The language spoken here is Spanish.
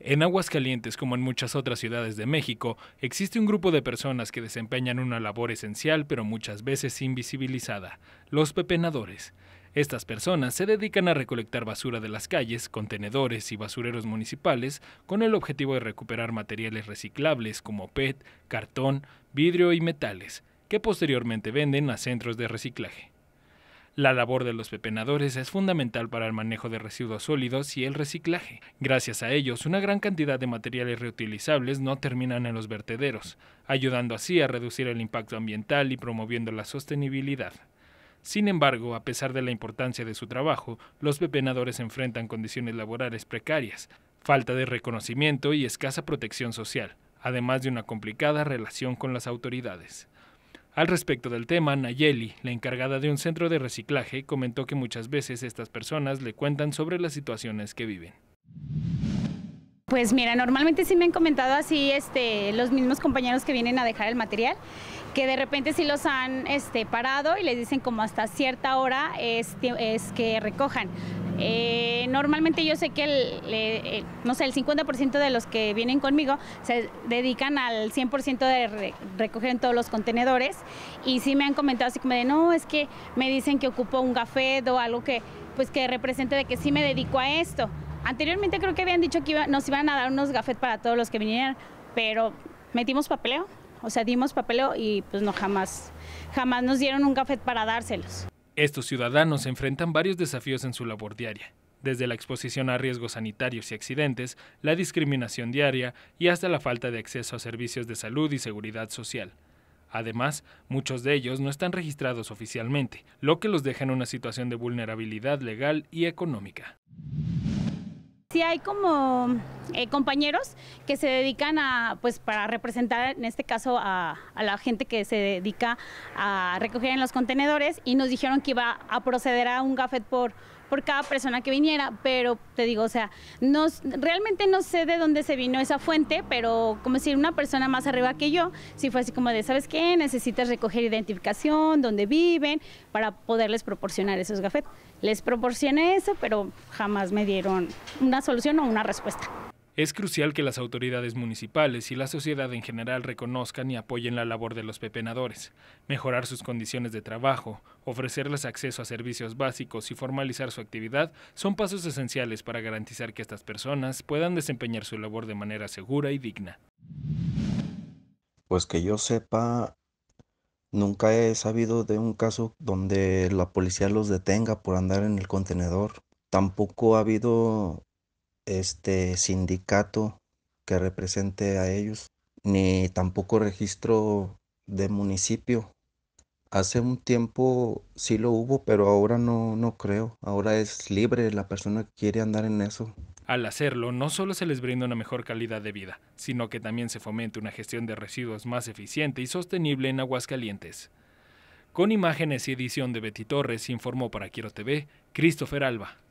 En Aguascalientes, como en muchas otras ciudades de México, existe un grupo de personas que desempeñan una labor esencial pero muchas veces invisibilizada, los pepenadores. Estas personas se dedican a recolectar basura de las calles, contenedores y basureros municipales con el objetivo de recuperar materiales reciclables como PET, cartón, vidrio y metales, que posteriormente venden a centros de reciclaje. La labor de los pepenadores es fundamental para el manejo de residuos sólidos y el reciclaje. Gracias a ellos, una gran cantidad de materiales reutilizables no terminan en los vertederos, ayudando así a reducir el impacto ambiental y promoviendo la sostenibilidad. Sin embargo, a pesar de la importancia de su trabajo, los pepenadores enfrentan condiciones laborales precarias, falta de reconocimiento y escasa protección social, además de una complicada relación con las autoridades. Al respecto del tema, Nayeli, la encargada de un centro de reciclaje, comentó que muchas veces estas personas le cuentan sobre las situaciones que viven. Pues mira, normalmente sí me han comentado así este, los mismos compañeros que vienen a dejar el material, que de repente sí los han este, parado y les dicen como hasta cierta hora este, es que recojan. Eh, normalmente yo sé que el, eh, no sé, el 50% de los que vienen conmigo se dedican al 100% de recoger en todos los contenedores y sí me han comentado así como de, no, es que me dicen que ocupo un gafet o algo que, pues que represente de que sí me dedico a esto. Anteriormente creo que habían dicho que nos iban a dar unos gafet para todos los que vinieran, pero metimos papeleo, o sea, dimos papeleo y pues no jamás, jamás nos dieron un gafet para dárselos. Estos ciudadanos enfrentan varios desafíos en su labor diaria, desde la exposición a riesgos sanitarios y accidentes, la discriminación diaria y hasta la falta de acceso a servicios de salud y seguridad social. Además, muchos de ellos no están registrados oficialmente, lo que los deja en una situación de vulnerabilidad legal y económica sí hay como eh, compañeros que se dedican a, pues para representar en este caso a, a, la gente que se dedica a recoger en los contenedores y nos dijeron que iba a proceder a un gafet por por cada persona que viniera, pero te digo, o sea, no, realmente no sé de dónde se vino esa fuente, pero como si una persona más arriba que yo, sí fue así como de, ¿sabes qué? Necesitas recoger identificación, dónde viven, para poderles proporcionar esos gafetes. Les proporcioné eso, pero jamás me dieron una solución o una respuesta. Es crucial que las autoridades municipales y la sociedad en general reconozcan y apoyen la labor de los pepenadores, mejorar sus condiciones de trabajo, ofrecerles acceso a servicios básicos y formalizar su actividad son pasos esenciales para garantizar que estas personas puedan desempeñar su labor de manera segura y digna. Pues que yo sepa, nunca he sabido de un caso donde la policía los detenga por andar en el contenedor. Tampoco ha habido este sindicato que represente a ellos, ni tampoco registro de municipio. Hace un tiempo sí lo hubo, pero ahora no, no creo. Ahora es libre la persona que quiere andar en eso. Al hacerlo, no solo se les brinda una mejor calidad de vida, sino que también se fomenta una gestión de residuos más eficiente y sostenible en Aguascalientes. Con imágenes y edición de Betty Torres, informó para Quiero TV, Christopher Alba.